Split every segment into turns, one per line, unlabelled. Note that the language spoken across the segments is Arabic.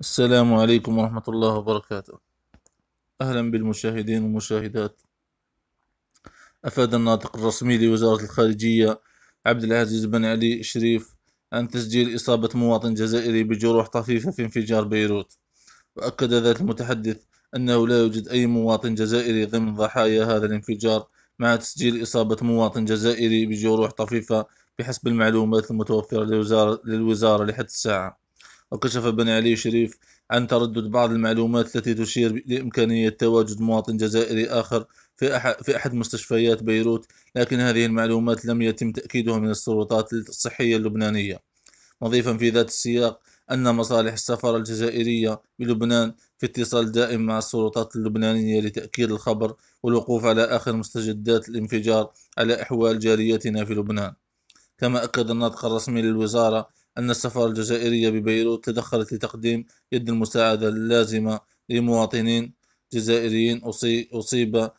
السلام عليكم ورحمة الله وبركاته أهلا بالمشاهدين والمشاهدات أفاد الناطق الرسمي لوزارة الخارجية عبد العزيز بن علي شريف عن تسجيل إصابة مواطن جزائري بجروح طفيفة في انفجار بيروت وأكد ذات المتحدث أنه لا يوجد أي مواطن جزائري ضمن ضحايا هذا الانفجار مع تسجيل إصابة مواطن جزائري بجروح طفيفة بحسب المعلومات المتوفرة للوزارة لحد الساعة وكشف بن علي شريف عن تردد بعض المعلومات التي تشير لإمكانية تواجد مواطن جزائري آخر في أحد, في أحد مستشفيات بيروت لكن هذه المعلومات لم يتم تأكيدها من السلطات الصحية اللبنانية مضيفا في ذات السياق أن مصالح السفارة الجزائرية بلبنان في اتصال دائم مع السلطات اللبنانية لتأكيد الخبر والوقوف على آخر مستجدات الانفجار على أحوال جاريتنا في لبنان كما أكد الناطق الرسمي للوزارة أن السفارة الجزائرية ببيروت تدخلت لتقديم يد المساعدة اللازمة لمواطنين جزائريين أصيب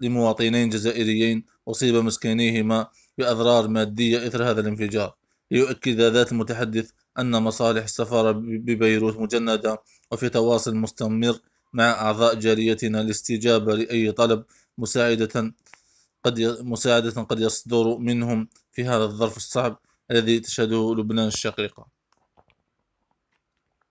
لمواطنين جزائريين أصيب مسكنيهما بأضرار مادية إثر هذا الانفجار ليؤكد ذات المتحدث أن مصالح السفارة ببيروت مجندة وفي تواصل مستمر مع أعضاء جاليتنا الاستجابة لأي طلب مساعدة قد مساعدة قد يصدر منهم في هذا الظرف الصعب الذي تشهده لبنان الشقيقة